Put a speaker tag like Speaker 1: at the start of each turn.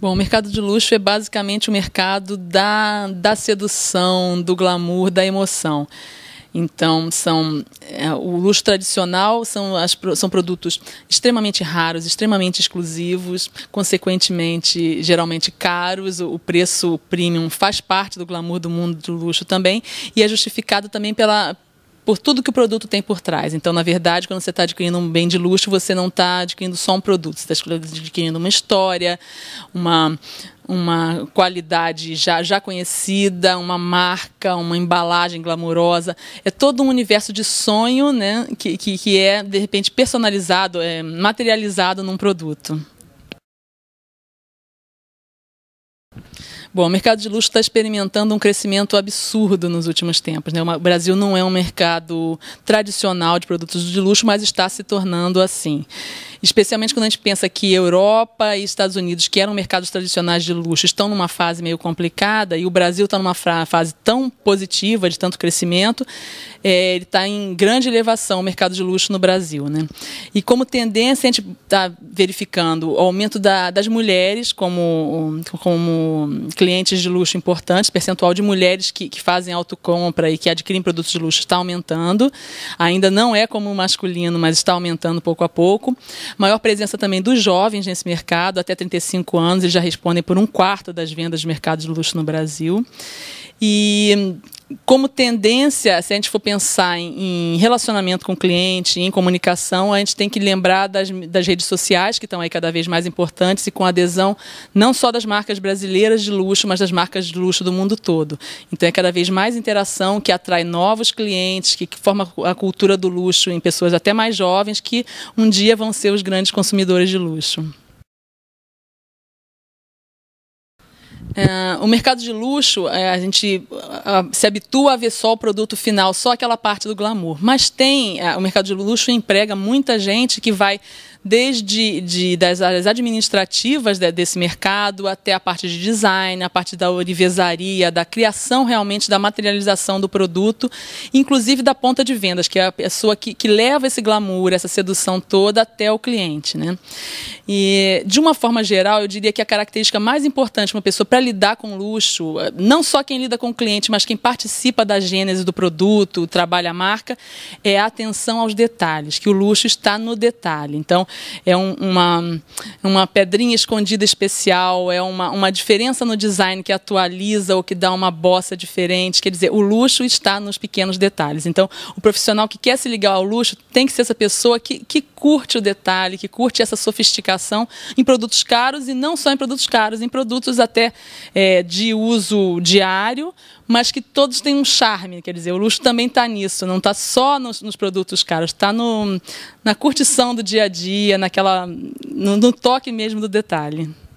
Speaker 1: Bom, o mercado de luxo é basicamente o mercado da, da sedução, do glamour, da emoção. Então, são é, o luxo tradicional são, as, são produtos extremamente raros, extremamente exclusivos, consequentemente, geralmente caros. O, o preço premium faz parte do glamour do mundo do luxo também e é justificado também pela por tudo que o produto tem por trás. Então, na verdade, quando você está adquirindo um bem de luxo, você não está adquirindo só um produto, você está adquirindo uma história, uma, uma qualidade já, já conhecida, uma marca, uma embalagem glamourosa. É todo um universo de sonho né, que, que, que é, de repente, personalizado, é, materializado num produto. Bom, o mercado de luxo está experimentando um crescimento absurdo nos últimos tempos. Né? O Brasil não é um mercado tradicional de produtos de luxo, mas está se tornando assim especialmente quando a gente pensa que Europa e Estados Unidos, que eram mercados tradicionais de luxo, estão numa fase meio complicada e o Brasil está numa fase tão positiva de tanto crescimento, é, ele está em grande elevação o mercado de luxo no Brasil, né? E como tendência a gente está verificando o aumento da, das mulheres como como clientes de luxo importantes, percentual de mulheres que, que fazem autocompra e que adquirem produtos de luxo está aumentando. Ainda não é como o masculino, mas está aumentando pouco a pouco. Maior presença também dos jovens nesse mercado, até 35 anos, eles já respondem por um quarto das vendas de mercados de luxo no Brasil. E como tendência, se a gente for pensar em, relacionamento com o cliente, em comunicação, a gente tem que lembrar das, das, redes sociais, que estão aí cada vez mais importantes, e com adesão não só das marcas brasileiras de luxo, mas das marcas de luxo do mundo todo. Então é cada vez mais interação que atrai novos clientes, que forma a cultura do luxo em pessoas até mais jovens, que um dia vão ser os grandes consumidores de luxo. É, o mercado de luxo, é, a gente a, se habitua a ver só o produto final, só aquela parte do glamour. Mas tem, é, o mercado de luxo emprega muita gente que vai desde de, das áreas administrativas de, desse mercado até a parte de design, a parte da orivesaria, da criação realmente da materialização do produto, inclusive da ponta de vendas, que é a pessoa que, que leva esse glamour, essa sedução toda até o cliente. Né? E, de uma forma geral, eu diria que a característica mais importante uma pessoa para lidar com luxo, não só quem lida com o cliente, mas quem participa da gênese do produto, trabalha a marca, é a atenção aos detalhes, que o luxo está no detalhe. Então, é um, uma, uma pedrinha escondida especial, é uma, uma diferença no design que atualiza ou que dá uma bossa diferente. Quer dizer, o luxo está nos pequenos detalhes. Então, o profissional que quer se ligar ao luxo tem que ser essa pessoa que, que curte o detalhe, que curte essa sofisticação em produtos caros e não só em produtos caros, em produtos até é, de uso diário, mas que todos têm um charme. Quer dizer, o luxo também está nisso, não está só nos, nos produtos caros, está na curtição do dia a dia magia, naquela no, no toque mesmo do detalhe.